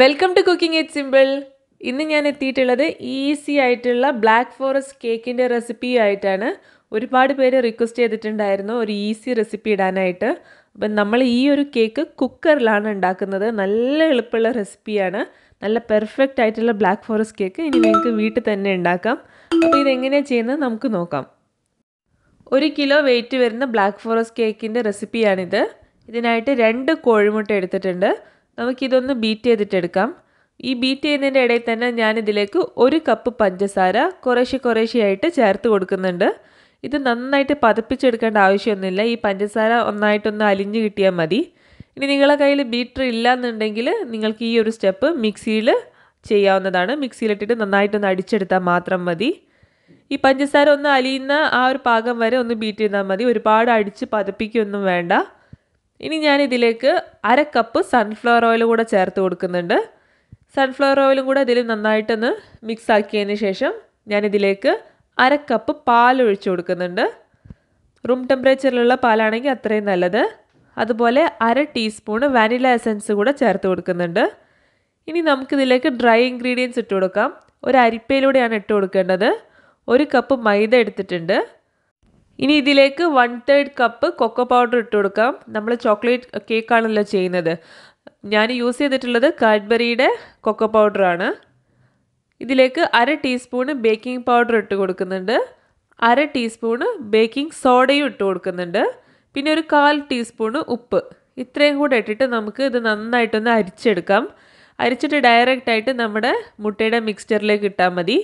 welcome to cooking it simple ഇന്ന് ഞാൻ എത്തിയിട്ടുള്ളത് ഈസി ആയിട്ടുള്ള ബ്ലാക്ക് ഫോറസ്റ്റ് കേക്കിൻ്റെ റെസിപ്പി ആയിട്ടാണ് ഒരുപാട് പേര് റിക്വസ്റ്റ് ചെയ്തിട്ടുണ്ടായിരുന്നു ഒരു ഈസി റെസിപ്പി ഇടാനായിട്ട് അപ്പം നമ്മൾ ഈ ഒരു കേക്ക് കുക്കറിലാണ് ഉണ്ടാക്കുന്നത് നല്ല എളുപ്പമുള്ള റെസിപ്പിയാണ് നല്ല പെർഫെക്റ്റ് ആയിട്ടുള്ള ബ്ലാക്ക് ഫോറസ്റ്റ് കേക്ക് ഇനി നിങ്ങൾക്ക് വീട്ടിൽ തന്നെ ഉണ്ടാക്കാം അപ്പോൾ ഇതെങ്ങനെയാണ് ചെയ്യുന്നത് നമുക്ക് നോക്കാം ഒരു കിലോ വെയിറ്റ് വരുന്ന ബ്ലാക്ക് ഫോറസ്റ്റ് കേക്കിൻ്റെ റെസിപ്പിയാണിത് ഇതിനായിട്ട് രണ്ട് കോഴിമുട്ട എടുത്തിട്ടുണ്ട് നമുക്കിതൊന്ന് ബീറ്റ് ചെയ്തിട്ടെടുക്കാം ഈ ബീറ്റ് ചെയ്യുന്നതിൻ്റെ ഇടയിൽ തന്നെ ഞാനിതിലേക്ക് ഒരു കപ്പ് പഞ്ചസാര കുറേശ്ശെ കുറേശ്ശെയായിട്ട് ചേർത്ത് കൊടുക്കുന്നുണ്ട് ഇത് നന്നായിട്ട് പതപ്പിച്ചെടുക്കേണ്ട ആവശ്യമൊന്നുമില്ല ഈ പഞ്ചസാര ഒന്നായിട്ടൊന്ന് അലിഞ്ഞു കിട്ടിയാൽ മതി ഇനി നിങ്ങളുടെ കയ്യിൽ ബീറ്റർ ഇല്ല എന്നുണ്ടെങ്കിൽ നിങ്ങൾക്ക് ഈ ഒരു സ്റ്റെപ്പ് മിക്സിയിൽ ചെയ്യാവുന്നതാണ് മിക്സിയിലിട്ടിട്ട് നന്നായിട്ടൊന്ന് അടിച്ചെടുത്താൽ മാത്രം മതി ഈ പഞ്ചസാര ഒന്ന് അലിയുന്ന ആ ഒരു പാകം വരെ ഒന്ന് ബീറ്റ് ചെയ്താൽ മതി ഒരുപാട് അടിച്ച് പതപ്പിക്കൊന്നും വേണ്ട ഇനി ഞാൻ ഇതിലേക്ക് അര കപ്പ് സൺഫ്ലവർ ഓയിൽ കൂടെ ചേർത്ത് കൊടുക്കുന്നുണ്ട് സൺഫ്ലവർ ഓയിലും കൂടെ ഇതിൽ നന്നായിട്ടൊന്ന് മിക്സ് ആക്കിയതിന് ശേഷം ഞാൻ ഇതിലേക്ക് അര കപ്പ് ഒഴിച്ച് കൊടുക്കുന്നുണ്ട് റൂം ടെമ്പറേച്ചറിലുള്ള പാലാണെങ്കിൽ അത്രയും നല്ലത് അതുപോലെ അര ടീസ്പൂണ് വാനില എസൻസ് കൂടെ ചേർത്ത് കൊടുക്കുന്നുണ്ട് ഇനി നമുക്കിതിലേക്ക് ഡ്രൈ ഇൻഗ്രീഡിയൻസ് ഇട്ട് കൊടുക്കാം ഒരു അരിപ്പയിലൂടെയാണ് ഇട്ട് കൊടുക്കേണ്ടത് ഒരു കപ്പ് മൈദ എടുത്തിട്ടുണ്ട് ഇനി ഇതിലേക്ക് one third cup cocoa powder ഇട്ട് കൊടുക്കാം നമ്മൾ ചോക്ലേറ്റ് കേക്കാണല്ലോ ചെയ്യുന്നത് ഞാൻ യൂസ് ചെയ്തിട്ടുള്ളത് കാഡ്ബറിയുടെ കൊക്കോ പൗഡറാണ് ഇതിലേക്ക് അര ടീസ്പൂണ് ബേക്കിംഗ് പൗഡർ ഇട്ട് കൊടുക്കുന്നുണ്ട് അര ടീസ്പൂണ് ബേക്കിംഗ് സോഡയും ഇട്ട് കൊടുക്കുന്നുണ്ട് പിന്നെ ഒരു കാൽ ടീസ്പൂണ് ഉപ്പ് ഇത്രയും കൂടെ ഇട്ടിട്ട് നമുക്ക് ഇത് നന്നായിട്ടൊന്ന് അരിച്ചെടുക്കാം അരിച്ചിട്ട് ഡയറക്റ്റായിട്ട് നമ്മുടെ മുട്ടയുടെ മിക്സ്ചറിലേക്ക് ഇട്ടാൽ മതി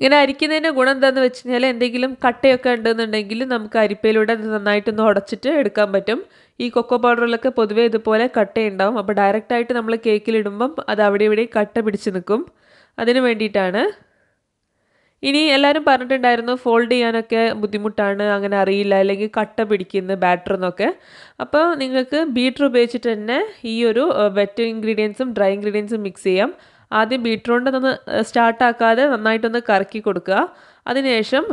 ഇങ്ങനെ അരിക്കുന്നതിൻ്റെ ഗുണം എന്താന്ന് വെച്ച് കഴിഞ്ഞാൽ എന്തെങ്കിലും കട്ടയൊക്കെ ഉണ്ടെന്നുണ്ടെങ്കിൽ നമുക്ക് അരിപ്പയിലൂടെ അത് നന്നായിട്ടൊന്ന് ഉടച്ചിട്ട് എടുക്കാൻ പറ്റും ഈ കൊക്കോ പൗഡറിലൊക്കെ പൊതുവേ ഇതുപോലെ കട്ടയുണ്ടാവും അപ്പോൾ ഡയറക്റ്റായിട്ട് നമ്മൾ കേക്കിലിടുമ്പം അത് അവിടെ ഇവിടെ കട്ട പിടിച്ച് നിൽക്കും അതിന് വേണ്ടിയിട്ടാണ് ഇനി എല്ലാവരും പറഞ്ഞിട്ടുണ്ടായിരുന്നു ഫോൾഡ് ചെയ്യാനൊക്കെ ബുദ്ധിമുട്ടാണ് അങ്ങനെ അറിയില്ല അല്ലെങ്കിൽ കട്ട പിടിക്കുന്ന ബാറ്റർ എന്നൊക്കെ അപ്പോൾ നിങ്ങൾക്ക് ബീറ്റർ ഉപയോഗിച്ചിട്ട് തന്നെ ഈ ഒരു വെറ്റ് ഇൻഗ്രീഡിയൻസും ഡ്രൈ ഇൻഗ്രീഡിയൻസും മിക്സ് ചെയ്യാം ആദ്യം ബീട്രൂട്ടിനൊന്ന് സ്റ്റാർട്ടാക്കാതെ നന്നായിട്ടൊന്ന് കറക്കി കൊടുക്കുക അതിനുശേഷം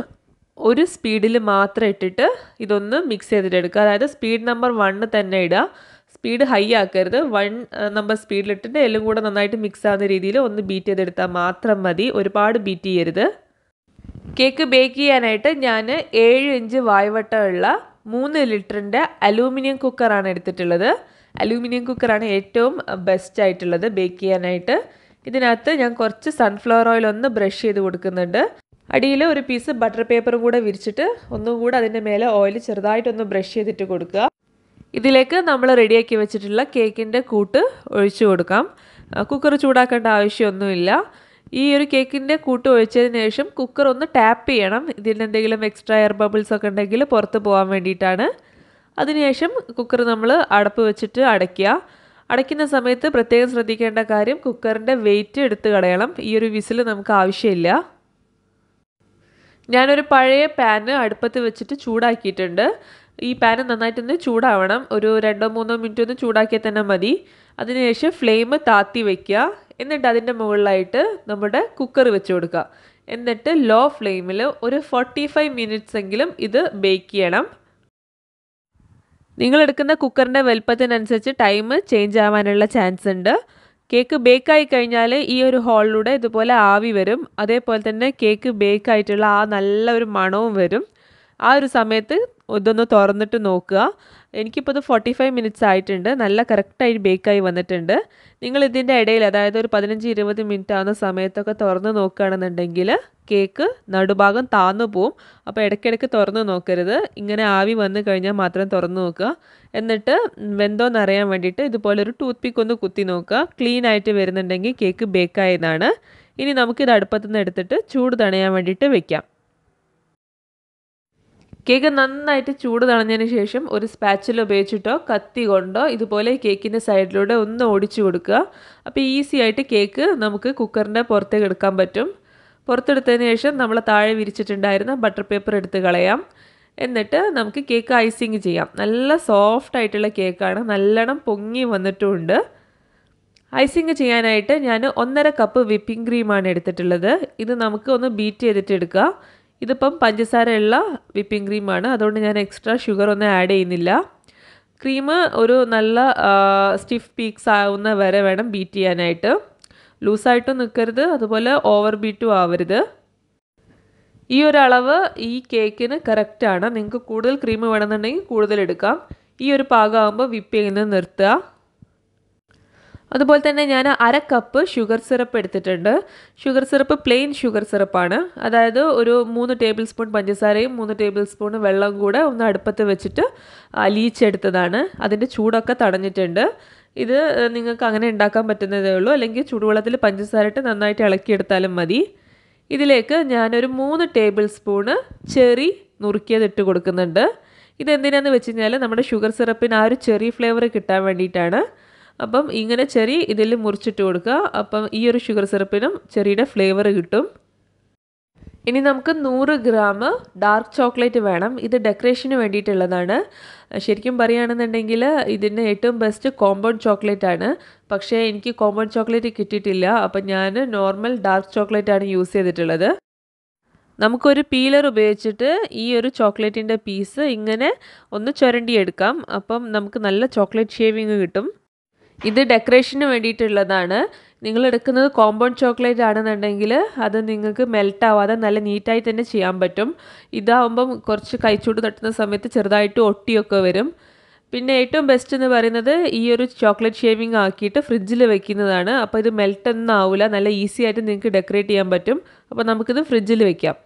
ഒരു സ്പീഡിൽ മാത്രം ഇട്ടിട്ട് ഇതൊന്ന് മിക്സ് ചെയ്തിട്ട് എടുക്കുക അതായത് സ്പീഡ് നമ്പർ വണ്ണ് തന്നെ ഇടുക സ്പീഡ് ഹൈ ആക്കരുത് വൺ നമ്പർ സ്പീഡിലിട്ടിട്ട് എല്ലാം കൂടെ നന്നായിട്ട് മിക്സ് ആവുന്ന രീതിയിൽ ഒന്ന് ബീറ്റ് ചെയ്തെടുത്താൽ മാത്രം മതി ഒരുപാട് ബീറ്റ് ചെയ്യരുത് കേക്ക് ബേക്ക് ചെയ്യാനായിട്ട് ഞാൻ ഏഴ് ഇഞ്ച് വായവട്ടമുള്ള മൂന്ന് ലിറ്ററിൻ്റെ അലൂമിനിയം കുക്കറാണ് എടുത്തിട്ടുള്ളത് അലൂമിനിയം കുക്കറാണ് ഏറ്റവും ബെസ്റ്റ് ആയിട്ടുള്ളത് ബേക്ക് ചെയ്യാനായിട്ട് ഇതിനകത്ത് ഞാൻ കുറച്ച് സൺഫ്ലവർ ഓയിൽ ഒന്ന് ബ്രഷ് ചെയ്ത് കൊടുക്കുന്നുണ്ട് അടിയിൽ ഒരു പീസ് ബട്ടർ പേപ്പറും കൂടെ വിരിച്ചിട്ട് ഒന്നും കൂടെ അതിൻ്റെ മേലെ ഓയിൽ ചെറുതായിട്ടൊന്ന് ബ്രഷ് ചെയ്തിട്ട് കൊടുക്കുക ഇതിലേക്ക് നമ്മൾ റെഡിയാക്കി വെച്ചിട്ടുള്ള കേക്കിൻ്റെ കൂട്ട് ഒഴിച്ചു കൊടുക്കാം കുക്കർ ചൂടാക്കേണ്ട ആവശ്യമൊന്നുമില്ല ഈ ഒരു കേക്കിൻ്റെ കൂട്ട് ഒഴിച്ചതിന് ശേഷം കുക്കർ ഒന്ന് ടാപ്പ് ചെയ്യണം ഇതിൽ എന്തെങ്കിലും എക്സ്ട്രാ എയർ ബബിൾസ് ഒക്കെ ഉണ്ടെങ്കിൽ പുറത്ത് പോകാൻ വേണ്ടിയിട്ടാണ് അതിനുശേഷം കുക്കർ നമ്മൾ അടപ്പ് വെച്ചിട്ട് അടയ്ക്കുക അടയ്ക്കുന്ന സമയത്ത് പ്രത്യേകം ശ്രദ്ധിക്കേണ്ട കാര്യം കുക്കറിൻ്റെ വെയിറ്റ് എടുത്ത് കളയണം ഈ ഒരു വിസിൽ നമുക്ക് ആവശ്യമില്ല ഞാനൊരു പഴയ പാന് അടുപ്പത്ത് വെച്ചിട്ട് ചൂടാക്കിയിട്ടുണ്ട് ഈ പാന് നന്നായിട്ടൊന്ന് ചൂടാവണം ഒരു രണ്ടോ മൂന്നോ മിനിറ്റ് ഒന്ന് ചൂടാക്കിയാൽ തന്നെ മതി അതിനുശേഷം ഫ്ലെയിം താത്തി വയ്ക്കുക എന്നിട്ട് അതിൻ്റെ മുകളിലായിട്ട് നമ്മുടെ കുക്കർ വെച്ച് കൊടുക്കുക എന്നിട്ട് ലോ ഫ്ലെയിമിൽ ഒരു ഫോർട്ടി ഫൈവ് മിനിറ്റ്സ് എങ്കിലും ഇത് ബേക്ക് ചെയ്യണം നിങ്ങളെടുക്കുന്ന കുക്കറിൻ്റെ വലുപ്പത്തിനനുസരിച്ച് ടൈം ചേഞ്ച് ആവാനുള്ള ചാൻസ് ഉണ്ട് കേക്ക് ബേക്കായി കഴിഞ്ഞാൽ ഈ ഒരു ഹോളിലൂടെ ഇതുപോലെ ആവി വരും അതേപോലെ തന്നെ കേക്ക് ബേക്കായിട്ടുള്ള ആ നല്ല ഒരു മണവും വരും ആ ഒരു സമയത്ത് ഇതൊന്ന് തുറന്നിട്ട് നോക്കുക എനിക്കിപ്പോൾ ഇത് ഫോർട്ടി ഫൈവ് മിനിറ്റ്സ് ആയിട്ടുണ്ട് നല്ല കറക്റ്റായി ബേക്കായി വന്നിട്ടുണ്ട് നിങ്ങൾ ഇതിൻ്റെ ഇടയിൽ അതായത് ഒരു പതിനഞ്ച് ഇരുപത് മിനിറ്റ് ആവുന്ന സമയത്തൊക്കെ തുറന്ന് നോക്കുകയാണെന്നുണ്ടെങ്കിൽ കേക്ക് നടുഭാഗം താന്നു പോവും അപ്പോൾ ഇടയ്ക്കിടയ്ക്ക് തുറന്ന് നോക്കരുത് ഇങ്ങനെ ആവി വന്നു കഴിഞ്ഞാൽ മാത്രം തുറന്ന് നോക്കുക എന്നിട്ട് വെന്തോന്ന് അറിയാൻ വേണ്ടിയിട്ട് ഇതുപോലെ ഒരു ടൂത്ത് പിക്ക് ഒന്ന് കുത്തി നോക്കുക ക്ലീൻ ആയിട്ട് വരുന്നുണ്ടെങ്കിൽ കേക്ക് ബേക്കായതാണ് ഇനി നമുക്കിത് അടുപ്പത്തുനിന്ന് എടുത്തിട്ട് ചൂട് തണയാൻ വേണ്ടിയിട്ട് വെക്കാം കേക്ക് നന്നായിട്ട് ചൂട് തണഞ്ഞതിന് ശേഷം ഒരു സ്പാച്ചിൽ ഉപയോഗിച്ചിട്ടോ കത്തി കൊണ്ടോ ഇതുപോലെ കേക്കിൻ്റെ സൈഡിലൂടെ ഒന്ന് ഓടിച്ചു കൊടുക്കുക അപ്പോൾ ഈസി ആയിട്ട് കേക്ക് നമുക്ക് കുക്കറിൻ്റെ പുറത്തേക്ക് എടുക്കാൻ പറ്റും പുറത്തെടുത്തതിന് ശേഷം നമ്മൾ താഴെ വിരിച്ചിട്ടുണ്ടായിരുന്ന ബട്ടർ പേപ്പർ എടുത്ത് കളയാം എന്നിട്ട് നമുക്ക് കേക്ക് ഐസിങ് ചെയ്യാം നല്ല സോഫ്റ്റ് ആയിട്ടുള്ള കേക്കാണ് നല്ലോണം പൊങ്ങി വന്നിട്ടുമുണ്ട് ഐസിങ് ചെയ്യാനായിട്ട് ഞാൻ ഒന്നര കപ്പ് വിപ്പിംഗ് ക്രീമാണ് എടുത്തിട്ടുള്ളത് ഇത് നമുക്ക് ഒന്ന് ബീറ്റ് ചെയ്തിട്ട് എടുക്കുക ഇതിപ്പം പഞ്ചസാരയുള്ള വിപ്പിംഗ് ക്രീമാണ് അതുകൊണ്ട് ഞാൻ എക്സ്ട്രാ ഷുഗർ ഒന്നും ആഡ് ചെയ്യുന്നില്ല ക്രീം ഒരു നല്ല സ്റ്റിഫ് പീക്സ് ആവുന്ന വരെ വേണം ബീറ്റ് ചെയ്യാനായിട്ട് ലൂസായിട്ടും നിൽക്കരുത് അതുപോലെ ഓവർ ബീറ്റും ആവരുത് ഈ ഒരു അളവ് ഈ കേക്കിന് കറക്റ്റാണ് നിങ്ങൾക്ക് കൂടുതൽ ക്രീം വേണമെന്നുണ്ടെങ്കിൽ കൂടുതൽ എടുക്കാം ഈ ഒരു പാകമാകുമ്പോൾ വിപ്പ് ചെയ്യുന്നത് നിർത്തുക അതുപോലെ തന്നെ ഞാൻ അര കപ്പ് ഷുഗർ സിറപ്പ് എടുത്തിട്ടുണ്ട് ഷുഗർ സിറപ്പ് പ്ലെയിൻ ഷുഗർ സിറപ്പാണ് അതായത് ഒരു മൂന്ന് ടേബിൾ സ്പൂൺ പഞ്ചസാരയും മൂന്ന് ടേബിൾ സ്പൂൺ വെള്ളം കൂടെ ഒന്ന് അടുപ്പത്ത് വെച്ചിട്ട് അലിയിച്ചെടുത്തതാണ് അതിൻ്റെ ചൂടൊക്കെ തടഞ്ഞിട്ടുണ്ട് ഇത് നിങ്ങൾക്ക് അങ്ങനെ ഉണ്ടാക്കാൻ പറ്റുന്നതേ ഉള്ളൂ അല്ലെങ്കിൽ ചൂടുവെള്ളത്തിൽ പഞ്ചസാര ഇട്ട് നന്നായിട്ട് ഇളക്കിയെടുത്താലും മതി ഇതിലേക്ക് ഞാനൊരു മൂന്ന് ടേബിൾ സ്പൂണ് ചെറി നുറുക്കിയത് ഇട്ട് കൊടുക്കുന്നുണ്ട് ഇതെന്തിനാന്ന് വെച്ച് കഴിഞ്ഞാൽ നമ്മുടെ ഷുഗർ സിറപ്പിന് ആ ഒരു ചെറി ഫ്ലേവർ കിട്ടാൻ വേണ്ടിയിട്ടാണ് അപ്പം ഇങ്ങനെ ചെറി ഇതിൽ മുറിച്ചിട്ട് കൊടുക്കുക അപ്പം ഈ ഒരു ഷുഗർ സിറപ്പിനും ചെറിയുടെ ഫ്ലേവർ കിട്ടും ഇനി നമുക്ക് നൂറ് ഗ്രാം ഡാർക്ക് ചോക്ലേറ്റ് വേണം ഇത് ഡെക്കറേഷന് വേണ്ടിയിട്ടുള്ളതാണ് ശരിക്കും പറയുകയാണെന്നുണ്ടെങ്കിൽ ഇതിൻ്റെ ഏറ്റവും ബെസ്റ്റ് കോമ്പൗണ്ട് ചോക്ലേറ്റ് ആണ് പക്ഷേ എനിക്ക് കോമ്പൗണ്ട് ചോക്ലേറ്റ് കിട്ടിയിട്ടില്ല അപ്പം ഞാൻ നോർമൽ ഡാർക്ക് ചോക്ലേറ്റ് ആണ് യൂസ് ചെയ്തിട്ടുള്ളത് നമുക്കൊരു പീലർ ഉപയോഗിച്ചിട്ട് ഈ ഒരു ചോക്ലേറ്റിൻ്റെ പീസ് ഇങ്ങനെ ഒന്ന് ചുരണ്ടിയെടുക്കാം അപ്പം നമുക്ക് നല്ല ചോക്ലേറ്റ് ഷേവിങ് കിട്ടും ഇത് ഡെക്കറേഷന് വേണ്ടിയിട്ടുള്ളതാണ് നിങ്ങൾ എടുക്കുന്നത് കോമ്പൗണ്ട് ചോക്ലേറ്റ് ആണെന്നുണ്ടെങ്കിൽ അത് നിങ്ങൾക്ക് മെൽറ്റ് ആവാതെ നല്ല നീറ്റായി തന്നെ ചെയ്യാൻ പറ്റും ഇതാവുമ്പം കുറച്ച് കൈച്ചൂട് തട്ടുന്ന സമയത്ത് ചെറുതായിട്ട് ഒട്ടിയൊക്കെ വരും പിന്നെ ഏറ്റവും ബെസ്റ്റ് എന്ന് പറയുന്നത് ഈ ഒരു ചോക്ലേറ്റ് ഷേവിങ് ആക്കിയിട്ട് ഫ്രിഡ്ജിൽ വെക്കുന്നതാണ് അപ്പോൾ ഇത് മെൽട്ട് ഒന്നും ആവില്ല നല്ല ഈസി ആയിട്ട് നിങ്ങൾക്ക് ഡെക്കറേറ്റ് ചെയ്യാൻ പറ്റും അപ്പോൾ നമുക്കിത് ഫ്രിഡ്ജിൽ വെക്കാം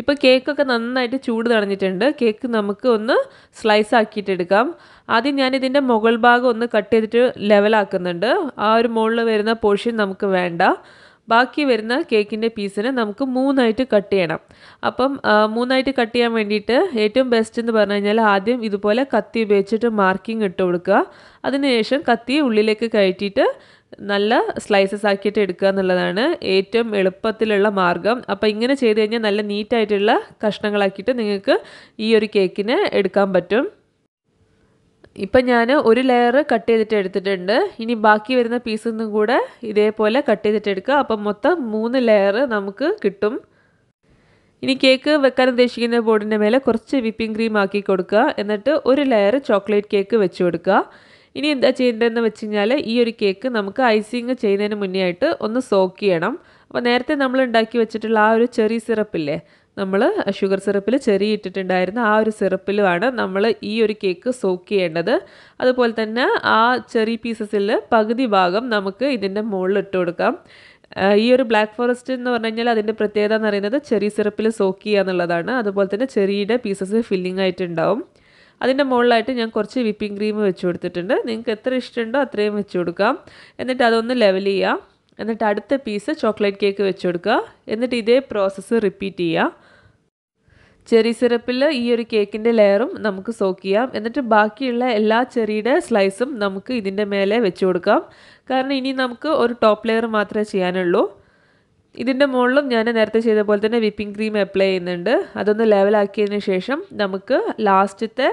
ഇപ്പോൾ കേക്കൊക്കെ നന്നായിട്ട് ചൂട് തടഞ്ഞിട്ടുണ്ട് കേക്ക് നമുക്ക് ഒന്ന് സ്ലൈസ് ആക്കിയിട്ടെടുക്കാം ആദ്യം ഞാൻ ഇതിൻ്റെ മുകൾ ഭാഗം ഒന്ന് കട്ട് ചെയ്തിട്ട് ലെവലാക്കുന്നുണ്ട് ആ ഒരു മുകളിൽ വരുന്ന പോർഷൻ നമുക്ക് വേണ്ട ബാക്കി വരുന്ന കേക്കിൻ്റെ പീസിന് നമുക്ക് മൂന്നായിട്ട് കട്ട് ചെയ്യണം അപ്പം മൂന്നായിട്ട് കട്ട് ചെയ്യാൻ വേണ്ടിയിട്ട് ഏറ്റവും ബെസ്റ്റ് എന്ന് പറഞ്ഞു കഴിഞ്ഞാൽ ആദ്യം ഇതുപോലെ കത്തി ഉപയോഗിച്ചിട്ട് മാർക്കിംഗ് ഇട്ട് കൊടുക്കുക അതിനുശേഷം കത്തി ഉള്ളിലേക്ക് കയറ്റിയിട്ട് നല്ല സ്ലൈസസ് ആക്കിയിട്ട് എടുക്കുക എന്നുള്ളതാണ് ഏറ്റവും എളുപ്പത്തിലുള്ള മാർഗം അപ്പോൾ ഇങ്ങനെ ചെയ്ത് കഴിഞ്ഞാൽ നല്ല നീറ്റായിട്ടുള്ള കഷ്ണങ്ങളാക്കിയിട്ട് നിങ്ങൾക്ക് ഈ ഒരു കേക്കിനെ എടുക്കാൻ പറ്റും ഇപ്പം ഞാൻ ഒരു ലെയർ കട്ട് ചെയ്തിട്ട് എടുത്തിട്ടുണ്ട് ഇനി ബാക്കി വരുന്ന നിന്നും കൂടെ ഇതേപോലെ കട്ട് ചെയ്തിട്ട് എടുക്കുക അപ്പം മൊത്തം മൂന്ന് ലെയർ നമുക്ക് കിട്ടും ഇനി കേക്ക് വെക്കാൻ ഉദ്ദേശിക്കുന്ന ബോർഡിൻ്റെ മേലെ കുറച്ച് വിപ്പിംഗ് ക്രീം ആക്കി കൊടുക്കുക എന്നിട്ട് ഒരു ലെയർ ചോക്ലേറ്റ് കേക്ക് വെച്ച് കൊടുക്കുക ഇനി എന്താ ചെയ്യേണ്ടതെന്ന് വെച്ച് കഴിഞ്ഞാൽ ഈ ഒരു കേക്ക് നമുക്ക് ഐസിങ് ചെയ്യുന്നതിന് മുന്നേ ആയിട്ട് ഒന്ന് സോക്ക് ചെയ്യണം അപ്പോൾ നേരത്തെ നമ്മൾ ഉണ്ടാക്കി വെച്ചിട്ടുള്ള ആ ഒരു ചെറി സിറപ്പില്ലേ നമ്മൾ ഷുഗർ സിറപ്പിൽ ചെറിയ ഇട്ടിട്ടുണ്ടായിരുന്ന ആ ഒരു സിറപ്പിലുമാണ് നമ്മൾ ഈ ഒരു കേക്ക് സോക്ക് ചെയ്യേണ്ടത് അതുപോലെ തന്നെ ആ ചെറി പീസസിൽ പകുതി ഭാഗം നമുക്ക് ഇതിൻ്റെ മുകളിൽ ഇട്ട് കൊടുക്കാം ഈ ഒരു ബ്ലാക്ക് ഫോറസ്റ്റ് എന്ന് പറഞ്ഞു കഴിഞ്ഞാൽ അതിൻ്റെ പ്രത്യേകത എന്ന് പറയുന്നത് ചെറി സിറപ്പിൽ സോക്ക് ചെയ്യുക എന്നുള്ളതാണ് അതുപോലെ തന്നെ ചെറിയുടെ പീസസ് ഫില്ലിംഗ് ആയിട്ടുണ്ടാവും അതിൻ്റെ മുകളിലായിട്ട് ഞാൻ കുറച്ച് വിപ്പിംഗ് ക്രീം വെച്ച് കൊടുത്തിട്ടുണ്ട് നിങ്ങൾക്ക് എത്ര ഇഷ്ടമുണ്ടോ അത്രയും വെച്ച് കൊടുക്കാം എന്നിട്ട് അതൊന്ന് ലെവൽ ചെയ്യുക എന്നിട്ട് അടുത്ത പീസ് ചോക്ലേറ്റ് കേക്ക് വെച്ച് കൊടുക്കുക എന്നിട്ട് ഇതേ പ്രോസസ്സ് റിപ്പീറ്റ് ചെയ്യുക ചെറി സിറപ്പിൽ ഈ ഒരു കേക്കിൻ്റെ ലെയറും നമുക്ക് സോക്ക് ചെയ്യാം എന്നിട്ട് ബാക്കിയുള്ള എല്ലാ ചെറിയുടെ സ്ലൈസും നമുക്ക് ഇതിൻ്റെ മേലെ വെച്ച് കൊടുക്കാം കാരണം ഇനി നമുക്ക് ഒരു ടോപ്പ് ലെയർ മാത്രമേ ചെയ്യാനുള്ളൂ ഇതിൻ്റെ മുകളിലും ഞാൻ നേരത്തെ ചെയ്ത പോലെ തന്നെ വിപ്പിംഗ് ക്രീം അപ്ലൈ ചെയ്യുന്നുണ്ട് അതൊന്ന് ലെവലാക്കിയതിന് ശേഷം നമുക്ക് ലാസ്റ്റത്തെ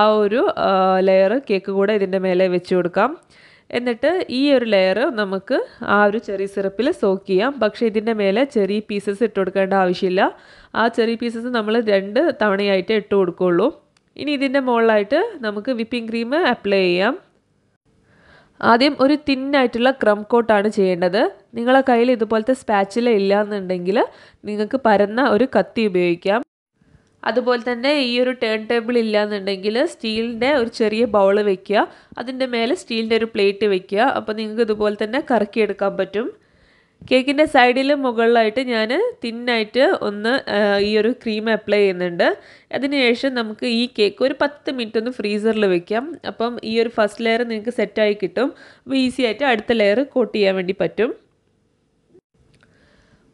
ആ ഒരു ലെയർ കേക്ക് കൂടെ ഇതിൻ്റെ മേലെ വെച്ച് കൊടുക്കാം എന്നിട്ട് ഈ ഒരു ലെയർ നമുക്ക് ആ ഒരു ചെറി സിറപ്പിൽ സോക്ക് ചെയ്യാം പക്ഷേ ഇതിൻ്റെ മേലെ ചെറിയ പീസസ് ഇട്ട് കൊടുക്കേണ്ട ആവശ്യമില്ല ആ ചെറിയ പീസസ് നമ്മൾ രണ്ട് തവണയായിട്ട് ഇട്ട് കൊടുക്കുകയുള്ളൂ ഇനി ഇതിൻ്റെ മുകളിലായിട്ട് നമുക്ക് വിപ്പിംഗ് ക്രീം അപ്ലൈ ചെയ്യാം ആദ്യം ഒരു തിന്നായിട്ടുള്ള ക്രം കോട്ടാണ് ചെയ്യേണ്ടത് നിങ്ങളെ കയ്യിൽ ഇതുപോലത്തെ സ്പാച്ചില ഇല്ല എന്നുണ്ടെങ്കിൽ നിങ്ങൾക്ക് പരന്ന ഒരു കത്തി ഉപയോഗിക്കാം അതുപോലെ തന്നെ ഈ ഒരു ടേൺ ടേബിൾ ഇല്ലാന്നുണ്ടെങ്കിൽ സ്റ്റീലിൻ്റെ ഒരു ചെറിയ ബൗൾ വെക്കുക അതിൻ്റെ മേലെ സ്റ്റീലിൻ്റെ ഒരു പ്ലേറ്റ് വെക്കുക അപ്പോൾ നിങ്ങൾക്ക് ഇതുപോലെ തന്നെ കറക്കി എടുക്കാൻ പറ്റും കേക്കിൻ്റെ സൈഡിൽ മുകളിലായിട്ട് ഞാൻ തിന്നായിട്ട് ഒന്ന് ഈ ഒരു ക്രീം അപ്ലൈ ചെയ്യുന്നുണ്ട് അതിനുശേഷം നമുക്ക് ഈ കേക്ക് ഒരു പത്ത് മിനിറ്റ് ഒന്ന് ഫ്രീസറിൽ വെക്കാം അപ്പം ഈ ഒരു ഫസ്റ്റ് ലെയർ നിങ്ങൾക്ക് സെറ്റായി കിട്ടും അപ്പോൾ ഈസി ആയിട്ട് അടുത്ത ലെയർ കോട്ട് ചെയ്യാൻ വേണ്ടി പറ്റും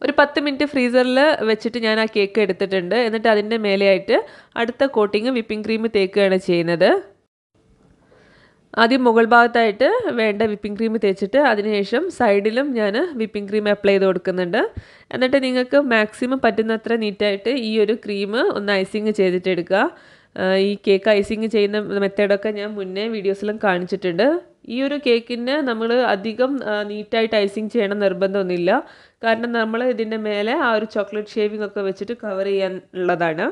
ഒരു പത്ത് മിനിറ്റ് ഫ്രീസറിൽ വെച്ചിട്ട് ഞാൻ ആ കേക്ക് എടുത്തിട്ടുണ്ട് എന്നിട്ട് അതിൻ്റെ മേലെയായിട്ട് അടുത്ത കോട്ടിങ് വിപ്പിംഗ് ക്രീം തേക്കുകയാണ് ചെയ്യുന്നത് ആദ്യം മുകൾ ഭാഗത്തായിട്ട് വേണ്ട വിപ്പിംഗ് ക്രീം തേച്ചിട്ട് അതിനുശേഷം സൈഡിലും ഞാൻ വിപ്പിംഗ് ക്രീം അപ്ലൈ ചെയ്ത് കൊടുക്കുന്നുണ്ട് എന്നിട്ട് നിങ്ങൾക്ക് മാക്സിമം പറ്റുന്നത്ര നീറ്റായിട്ട് ഈ ഒരു ക്രീം ഒന്ന് ഐസിങ് ചെയ്തിട്ടെടുക്കുക ഈ കേക്ക് ഐസിങ് ചെയ്യുന്ന മെത്തേഡൊക്കെ ഞാൻ മുന്നേ വീഡിയോസിലും കാണിച്ചിട്ടുണ്ട് ഈ ഒരു കേക്കിന് നമ്മൾ അധികം നീറ്റായിട്ട് ഐസിങ് ചെയ്യണം നിർബന്ധമൊന്നുമില്ല കാരണം നമ്മൾ ഇതിൻ്റെ മേലെ ആ ഒരു ചോക്ലേറ്റ് ഷേവിംഗ് ഒക്കെ വെച്ചിട്ട് കവർ ചെയ്യാൻ ഉള്ളതാണ്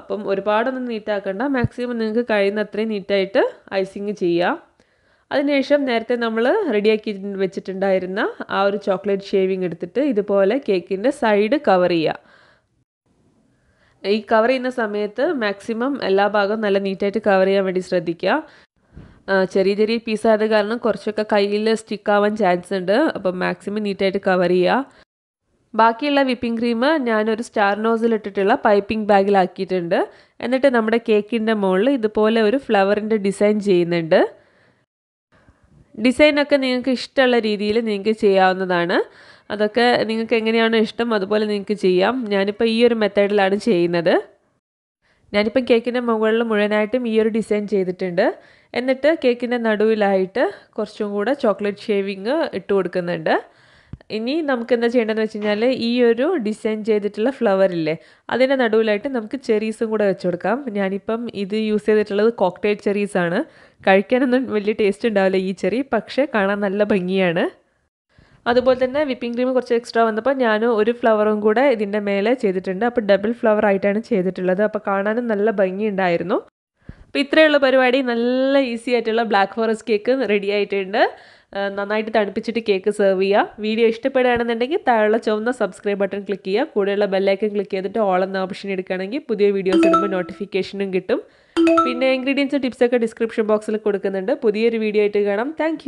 അപ്പം ഒരുപാടൊന്നും നീറ്റാക്കണ്ട മാക്സിമം നിങ്ങൾക്ക് കഴിയുന്ന അത്രയും നീറ്റായിട്ട് ഐസിങ് ചെയ്യാം അതിനുശേഷം നേരത്തെ നമ്മൾ റെഡിയാക്കി വെച്ചിട്ടുണ്ടായിരുന്ന ആ ഒരു ചോക്ലേറ്റ് ഷേവിംഗ് എടുത്തിട്ട് ഇതുപോലെ കേക്കിൻ്റെ സൈഡ് കവർ ചെയ്യുക ഈ കവർ ചെയ്യുന്ന സമയത്ത് മാക്സിമം എല്ലാ ഭാഗവും നല്ല നീറ്റായിട്ട് കവർ ചെയ്യാൻ വേണ്ടി ശ്രദ്ധിക്കുക ചെറിയ ചെറിയ പീസായത് കാരണം കുറച്ചൊക്കെ കയ്യിൽ സ്റ്റിക്കാവാൻ ചാൻസ് ഉണ്ട് അപ്പം മാക്സിമം നീറ്റായിട്ട് കവർ ചെയ്യുക ബാക്കിയുള്ള വിപ്പിംഗ് ക്രീം ഞാനൊരു സ്റ്റാർ നോസിൽ ഇട്ടിട്ടുള്ള പൈപ്പിംഗ് ബാഗിലാക്കിയിട്ടുണ്ട് എന്നിട്ട് നമ്മുടെ കേക്കിൻ്റെ മുകളിൽ ഇതുപോലെ ഒരു ഫ്ലവറിൻ്റെ ഡിസൈൻ ചെയ്യുന്നുണ്ട് ഡിസൈനൊക്കെ നിങ്ങൾക്ക് ഇഷ്ടമുള്ള രീതിയിൽ നിങ്ങൾക്ക് ചെയ്യാവുന്നതാണ് അതൊക്കെ നിങ്ങൾക്ക് എങ്ങനെയാണോ ഇഷ്ടം അതുപോലെ നിങ്ങൾക്ക് ചെയ്യാം ഞാനിപ്പോൾ ഈ ഒരു മെത്തേഡിലാണ് ചെയ്യുന്നത് ഞാനിപ്പം കേക്കിൻ്റെ മുകളിൽ മുഴുവനായിട്ടും ഈ ഒരു ഡിസൈൻ ചെയ്തിട്ടുണ്ട് എന്നിട്ട് കേക്കിൻ്റെ നടുവിലായിട്ട് കുറച്ചും കൂടെ ചോക്ലേറ്റ് ഷേവിങ് ഇട്ട് കൊടുക്കുന്നുണ്ട് ഇനി നമുക്ക് എന്താ ചെയ്യേണ്ടതെന്ന് വെച്ച് കഴിഞ്ഞാൽ ഈ ഒരു ഡിസൈൻ ചെയ്തിട്ടുള്ള ഫ്ലവർ ഇല്ലേ അതിൻ്റെ നടുവിലായിട്ട് നമുക്ക് ചെറീസും കൂടെ വെച്ച് കൊടുക്കാം ഞാനിപ്പം ഇത് യൂസ് ചെയ്തിട്ടുള്ളത് കോക്ടെയിൽ ചെറീസാണ് ആണ് കഴിക്കാനൊന്നും വലിയ ടേസ്റ്റ് ഉണ്ടാവില്ല ഈ ചെറി പക്ഷേ കാണാൻ നല്ല ഭംഗിയാണ് അതുപോലെ തന്നെ വിപ്പിംഗ് ക്രീം കുറച്ച് എക്സ്ട്രാ വന്നപ്പോൾ ഞാൻ ഒരു ഫ്ലവറും കൂടെ ഇതിൻ്റെ മേലെ ചെയ്തിട്ടുണ്ട് അപ്പോൾ ഡബിൾ ഫ്ലവർ ആയിട്ടാണ് ചെയ്തിട്ടുള്ളത് അപ്പോൾ കാണാനും നല്ല ഭംഗിയുണ്ടായിരുന്നു അപ്പോൾ ഇത്രയുള്ള പരിപാടി നല്ല ഈസി ആയിട്ടുള്ള ബ്ലാക്ക് ഫോറസ്റ്റ് കേക്ക് റെഡി ആയിട്ടുണ്ട് നന്നായിട്ട് തണുപ്പിച്ചിട്ട് കേക്ക് സെർവ് ചെയ്യുക വീഡിയോ ഇഷ്ടപ്പെടുകയാണെന്നുണ്ടെങ്കിൽ താഴെയുള്ള ചുവന്ന സബ്സ്ക്രൈബ് ബട്ടൺ ക്ലിക്ക് ചെയ്യുക കൂടെയുള്ള ബെല്ലൈക്കൺ ക്ലിക്ക് ചെയ്തിട്ട് ഓൾ എന്ന ഓപ്ഷൻ എടുക്കുകയാണെങ്കിൽ പുതിയ വീഡിയോസ് ഇടുമ്പോൾ നോട്ടിഫിക്കേഷനും കിട്ടും പിന്നെ ഇൻഗ്രീഡിയൻസ് ടിപ്സൊക്കെ ഡിസ്ക്രിപ്ഷൻ ബോക്സിൽ കൊടുക്കുന്നുണ്ട് പുതിയൊരു വീഡിയോ ആയിട്ട് കാണാം താങ്ക്